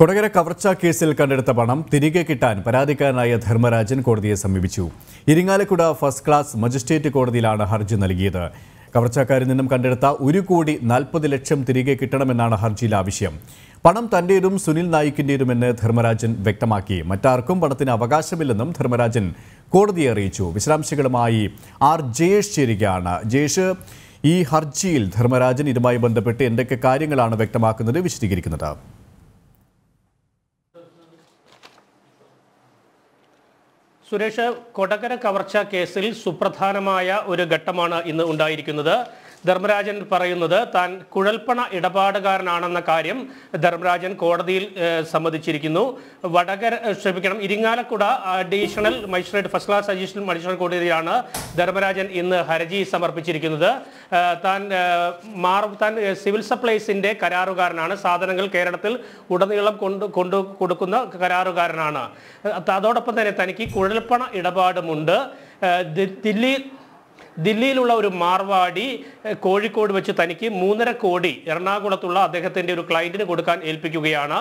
കൊടകര കവർച്ച കേസിൽ കണ്ടെടുത്ത പണം തിരികെ കിട്ടാൻ പരാതിക്കാരനായ ധർമ്മരാജൻ കോടതിയെ സമീപിച്ചു ഇരിങ്ങാലക്കുട ഫസ്റ്റ് ക്ലാസ് മജിസ്ട്രേറ്റ് കോടതിയിലാണ് ഹർജി നൽകിയത് കവർച്ചക്കാരിൽ നിന്നും കണ്ടെടുത്ത ഒരു കോടി നാൽപ്പത് ലക്ഷം തിരികെ കിട്ടണമെന്നാണ് ഹർജിയിലെ ആവശ്യം പണം തന്റേതും സുനിൽ നായിക്കിന്റേതുമെന്ന് ധർമ്മരാജൻ വ്യക്തമാക്കി മറ്റാർക്കും പണത്തിന് അവകാശമില്ലെന്നും ധർമ്മരാജൻ കോടതിയെ അറിയിച്ചു വിശദാംശങ്ങളുമായി ആർ ജയേഷ് ചേരുകയാണ് ജയേഷ് ഈ ഹർജിയിൽ ധർമ്മരാജൻ ഇതുമായി ബന്ധപ്പെട്ട് എന്തൊക്കെ കാര്യങ്ങളാണ് വ്യക്തമാക്കുന്നത് വിശദീകരിക്കുന്നത് സുരേഷ് കൊടകര കവർച്ച കേസിൽ സുപ്രധാനമായ ഒരു ഘട്ടമാണ് ഇന്ന് ഉണ്ടായിരിക്കുന്നത് ധർമ്മരാജൻ പറയുന്നത് താൻ കുഴൽപ്പണ ഇടപാടുകാരനാണെന്ന കാര്യം ധർമ്മരാജൻ കോടതിയിൽ സമ്മതിച്ചിരിക്കുന്നു വടകര ക്ഷമിക്കണം Irinjalakuda additional magistrate first class additional magistrate കോടതിയിലാണ് ധർമ്മരാജൻ ഇന്ന് ഹർജി സമർപ്പിച്ചിരിക്കുന്നത് താൻ മാർ താൻ സിവിൽ സപ്ലൈസിന്റെ കരാറുകാരനാണ് സാധനങ്ങൾ കേരളത്തിൽ ഉടനീളം കൊണ്ടു കൊണ്ടു കൊടുക്കുന്ന കരാറുകാരനാണ് അതോടൊപ്പം തന്നെ തനിക്ക് കുഴൽപ്പണ ഇടപാടുമുണ്ട് ദില്ലി ദില്ലിയിലുള്ള ഒരു മാർവാടി കോഴിക്കോട് വെച്ച് തനിക്ക് മൂന്നര കോടി എറണാകുളത്തുള്ള അദ്ദേഹത്തിൻ്റെ ഒരു ക്ലയൻറ്റിന് കൊടുക്കാൻ ഏൽപ്പിക്കുകയാണ്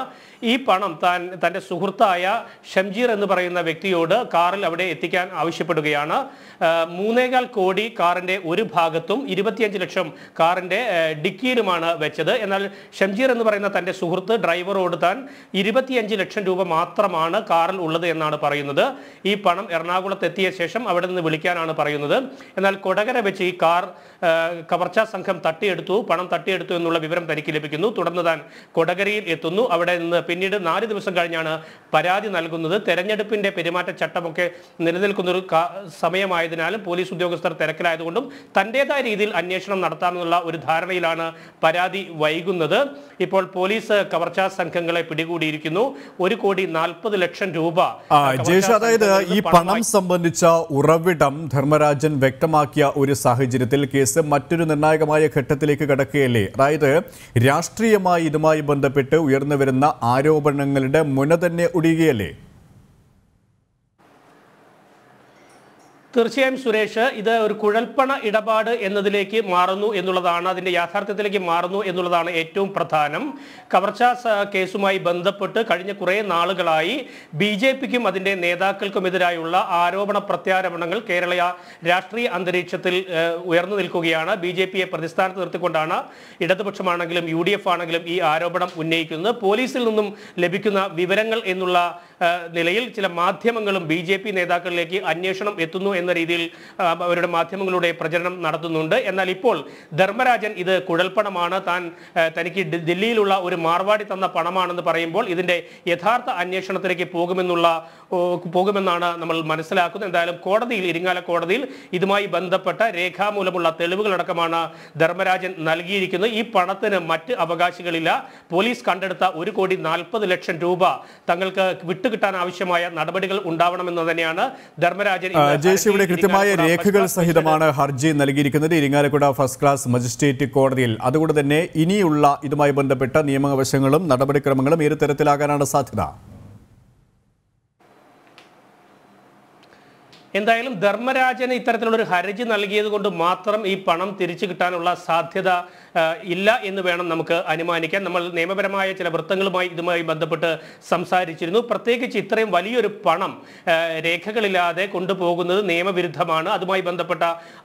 ഈ പണം താൻ തൻ്റെ സുഹൃത്തായ ഷംജീർ എന്ന് പറയുന്ന വ്യക്തിയോട് കാറിൽ അവിടെ എത്തിക്കാൻ ആവശ്യപ്പെടുകയാണ് മൂന്നേകാൽ കോടി കാറിൻ്റെ ഒരു ഭാഗത്തും ഇരുപത്തിയഞ്ച് ലക്ഷം കാറിൻ്റെ ഡിക്കിയിലുമാണ് വെച്ചത് എന്നാൽ ഷംജീർ എന്ന് പറയുന്ന തൻ്റെ സുഹൃത്ത് ഡ്രൈവറോട് താൻ ഇരുപത്തിയഞ്ച് ലക്ഷം രൂപ മാത്രമാണ് കാറിൽ ഉള്ളത് എന്നാണ് പറയുന്നത് ഈ പണം എറണാകുളത്ത് എത്തിയ ശേഷം അവിടെ നിന്ന് വിളിക്കാനാണ് പറയുന്നത് എന്നാൽ കൊടകര വെച്ച് ഈ കാർ കവർച്ച സംഘം തട്ടിയെടുത്തു പണം തട്ടിയെടുത്തു എന്നുള്ള വിവരം തനിക്ക് ലഭിക്കുന്നു തുടർന്ന് താൻ കൊടകരയിൽ എത്തുന്നു അവിടെ നിന്ന് പിന്നീട് നാല് ദിവസം കഴിഞ്ഞാണ് പരാതി നൽകുന്നത് തെരഞ്ഞെടുപ്പിന്റെ പെരുമാറ്റച്ചട്ടമൊക്കെ നിലനിൽക്കുന്ന ഒരു സമയമായതിനാലും പോലീസ് ഉദ്യോഗസ്ഥർ തിരക്കിലായതുകൊണ്ടും തൻ്റെതായ രീതിയിൽ അന്വേഷണം നടത്താമെന്നുള്ള ഒരു ധാരണയിലാണ് പരാതി വൈകുന്നത് ഇപ്പോൾ പോലീസ് കവർച്ചാ സംഘങ്ങളെ പിടികൂടിയിരിക്കുന്നു ഒരു കോടി നാൽപ്പത് ലക്ഷം രൂപ അതായത് ഈ പണം സംബന്ധിച്ച ഉറവിടം ധർമ്മരാജൻ വ്യക്തമാക്കി വ്യക്തമാക്കിയ ഒരു സാഹചര്യത്തിൽ കേസ് മറ്റൊരു നിർണായകമായ ഘട്ടത്തിലേക്ക് കടക്കുകയല്ലേ അതായത് രാഷ്ട്രീയമായി ഇതുമായി ബന്ധപ്പെട്ട് ഉയർന്നു വരുന്ന ആരോപണങ്ങളുടെ മുന തന്നെ ഒടിയുകയല്ലേ തീർച്ചയായും സുരേഷ് ഇത് ഒരു കുഴൽപ്പണ ഇടപാട് എന്നതിലേക്ക് മാറുന്നു എന്നുള്ളതാണ് അതിന്റെ യാഥാർത്ഥ്യത്തിലേക്ക് മാറുന്നു എന്നുള്ളതാണ് ഏറ്റവും പ്രധാനം കവർച്ചാ കേസുമായി ബന്ധപ്പെട്ട് കഴിഞ്ഞ കുറേ നാളുകളായി ബി ജെ പിക്കും അതിന്റെ നേതാക്കൾക്കുമെതിരായുള്ള ആരോപണ പ്രത്യാരോപണങ്ങൾ കേരള രാഷ്ട്രീയ അന്തരീക്ഷത്തിൽ ഉയർന്നു നിൽക്കുകയാണ് ബി ജെ പിയെ പ്രതിസ്ഥാനത്ത് നിർത്തിക്കൊണ്ടാണ് ഇടതുപക്ഷമാണെങ്കിലും യു ഡി എഫ് ആണെങ്കിലും ഈ ആരോപണം ഉന്നയിക്കുന്നത് പോലീസിൽ നിന്നും ലഭിക്കുന്ന വിവരങ്ങൾ എന്നുള്ള നിലയിൽ ചില മാധ്യമങ്ങളും ബി ജെ പി നേതാക്കളിലേക്ക് അന്വേഷണം എത്തുന്നു എന്ന രീതിയിൽ അവരുടെ മാധ്യമങ്ങളുടെ പ്രചരണം നടത്തുന്നുണ്ട് എന്നാൽ ഇപ്പോൾ ധർമ്മരാജൻ ഇത് കുഴൽപ്പണമാണ് താൻ തനിക്ക് ദില്ലിയിലുള്ള ഒരു മാർവാടി തന്ന പണമാണെന്ന് പറയുമ്പോൾ ഇതിന്റെ യഥാർത്ഥ അന്വേഷണത്തിലേക്ക് പോകുമെന്നുള്ള പോകുമെന്നാണ് നമ്മൾ മനസ്സിലാക്കുന്നത് എന്തായാലും കോടതിയിൽ ഇരിങ്ങാല കോടതിയിൽ ഇതുമായി ബന്ധപ്പെട്ട രേഖാമൂലമുള്ള തെളിവുകളടക്കമാണ് ധർമ്മരാജൻ നൽകിയിരിക്കുന്നത് ഈ പണത്തിന് മറ്റ് അവകാശികളില്ല പോലീസ് കണ്ടെടുത്ത ഒരു കോടി നാൽപ്പത് ലക്ഷം രൂപ തങ്ങൾക്ക് വിട്ടു കിട്ടാൻ ആവശ്യമായ നടപടികൾ ഉണ്ടാവണമെന്ന് തന്നെയാണ് ധർമ്മരാജൻ ജയ്സ് ഇവിടെ കൃത്യമായ രേഖകൾ സഹിതമാണ് ഹർജി നൽകിയിരിക്കുന്നത് ഇരിങ്ങാലക്കുട ഫസ്റ്റ് ക്ലാസ് മജിസ്ട്രേറ്റ് കോടതിയിൽ അതുകൊണ്ട് തന്നെ ഇനിയുള്ള ഇതുമായി ബന്ധപ്പെട്ട നിയമവശങ്ങളും നടപടിക്രമങ്ങളും ഏത് തരത്തിലാകാനാണ് സാധ്യത എന്തായാലും ധർമ്മരാജന് ഇത്തരത്തിലുള്ളൊരു ഹർജി നൽകിയത് കൊണ്ട് മാത്രം ഈ പണം തിരിച്ചു കിട്ടാനുള്ള സാധ്യത ഇല്ല എന്ന് വേണം നമുക്ക് അനുമാനിക്കാൻ നമ്മൾ നിയമപരമായ ചില വൃത്തങ്ങളുമായി ഇതുമായി ബന്ധപ്പെട്ട് സംസാരിച്ചിരുന്നു പ്രത്യേകിച്ച് ഇത്രയും വലിയൊരു പണം രേഖകളില്ലാതെ കൊണ്ടുപോകുന്നത് നിയമവിരുദ്ധമാണ് അതുമായി ബന്ധപ്പെട്ട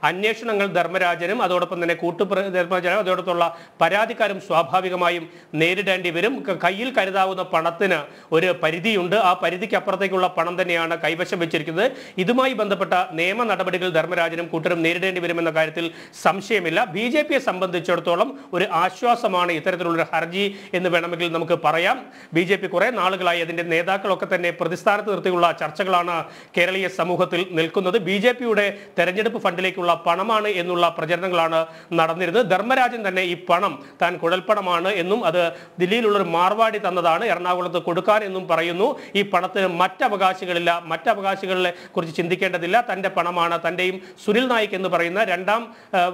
അന്വേഷണങ്ങൾ ധർമ്മരാജനും അതോടൊപ്പം തന്നെ കൂട്ടുപ്ര ധർമ്മരാജനും അതോടൊപ്പമുള്ള പരാതിക്കാരും സ്വാഭാവികമായും നേരിടേണ്ടി വരും കയ്യിൽ കരുതാവുന്ന പണത്തിന് ഒരു പരിധിയുണ്ട് ആ പരിധിക്ക് അപ്പുറത്തേക്കുള്ള പണം തന്നെയാണ് കൈവശം വെച്ചിരിക്കുന്നത് ഇതുമായി ബന്ധപ്പെട്ട നിയമ നടപടികൾ ധർമ്മരാജനും കൂട്ടരും നേരിടേണ്ടി വരുമെന്ന കാര്യത്തിൽ സംശയമില്ല ബി ജെ പിയെ സംബന്ധിച്ചിടത്തോളം ഒരു ആശ്വാസമാണ് ഇത്തരത്തിലുള്ളൊരു ഹർജി എന്ന് വേണമെങ്കിൽ നമുക്ക് പറയാം ബി ജെ പി കുറെ നാളുകളായി അതിൻ്റെ നേതാക്കളൊക്കെ തന്നെ പ്രതിസ്ഥാനത്ത് നിർത്തിയുള്ള ചർച്ചകളാണ് കേരളീയ സമൂഹത്തിൽ നിൽക്കുന്നത് ബി ജെ പിയുടെ തെരഞ്ഞെടുപ്പ് ഫണ്ടിലേക്കുള്ള പണമാണ് എന്നുള്ള പ്രചരണങ്ങളാണ് നടന്നിരുന്നത് ധർമ്മരാജൻ തന്നെ ഈ പണം താൻ കുഴൽപ്പണമാണ് എന്നും അത് ദില്ലിയിലുള്ളൊരു മാർവാടി തന്നതാണ് എറണാകുളത്ത് കൊടുക്കാൻ എന്നും പറയുന്നു ഈ പണത്തിന് മറ്റവകാശികളില്ല മറ്റവകാശികളെ കുറിച്ച് ചിന്തിക്കാൻ ചിന്തിക്കേണ്ടതില്ല തൻ്റെ പണമാണ് തൻ്റെയും സുനിൽ നായിക് എന്ന് പറയുന്ന രണ്ടാം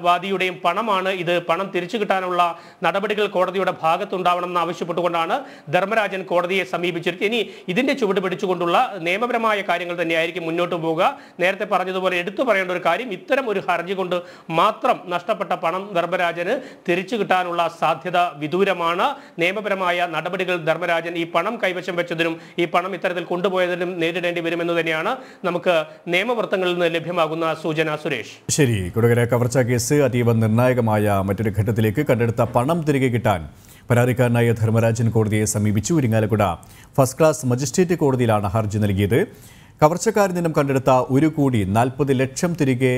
വാദിയുടെയും പണമാണ് ഇത് പണം തിരിച്ചു കിട്ടാനുള്ള നടപടികൾ കോടതിയുടെ ഭാഗത്തുണ്ടാവണമെന്ന് ആവശ്യപ്പെട്ടുകൊണ്ടാണ് ധർമ്മരാജൻ കോടതിയെ സമീപിച്ചിരിക്കുന്നത് ഇനി ഇതിന്റെ ചുവട് പിടിച്ചുകൊണ്ടുള്ള നിയമപരമായ കാര്യങ്ങൾ തന്നെയായിരിക്കും മുന്നോട്ട് പോവുക നേരത്തെ പറഞ്ഞതുപോലെ എടുത്തു പറയേണ്ട ഒരു കാര്യം ഇത്തരം ഒരു ഹർജി കൊണ്ട് മാത്രം നഷ്ടപ്പെട്ട പണം ധർമ്മരാജന് തിരിച്ചു കിട്ടാനുള്ള സാധ്യത വിദൂരമാണ് നിയമപരമായ നടപടികൾ ധർമ്മരാജൻ ഈ പണം കൈവശം വെച്ചതിനും ഈ പണം ഇത്തരത്തിൽ കൊണ്ടുപോയതിനും നേരിടേണ്ടി വരുമെന്ന് തന്നെയാണ് നമുക്ക് നിയമ നിയമവൃത്തങ്ങളിൽ നിന്ന് ലഭ്യമാകുന്ന സൂചന സുരേഷ് ശരി കൊടകര കവർച്ച കേസ് അതീവ നിർണായകമായ മറ്റൊരു ഘട്ടത്തിലേക്ക് കണ്ടെടുത്ത പണം തിരികെ കിട്ടാൻ പരാതിക്കാരനായ ധർമ്മരാജൻ കോടതിയെ സമീപിച്ചു ഇരിങ്ങാലക്കുട ഫസ്റ്റ് ക്ലാസ് മജിസ്ട്രേറ്റ് കോടതിയിലാണ് ഹർജി നൽകിയത് കവർച്ചക്കാരിൽ നിന്നും കണ്ടെടുത്ത ഒരു കോടി നാൽപ്പത് ലക്ഷം തിരികെ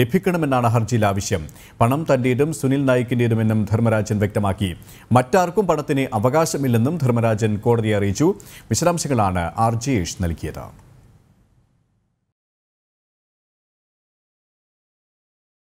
ലഭിക്കണമെന്നാണ് ഹർജിയിൽ ആവശ്യം പണം തന്റേതും സുനിൽ നായിക്കിന്റേതുമെന്നും ധർമ്മരാജൻ വ്യക്തമാക്കി മറ്റാർക്കും പണത്തിന് അവകാശമില്ലെന്നും ധർമ്മരാജൻ കോടതിയെ അറിയിച്ചു വിശദാംശങ്ങളാണ് ആർ നൽകിയത്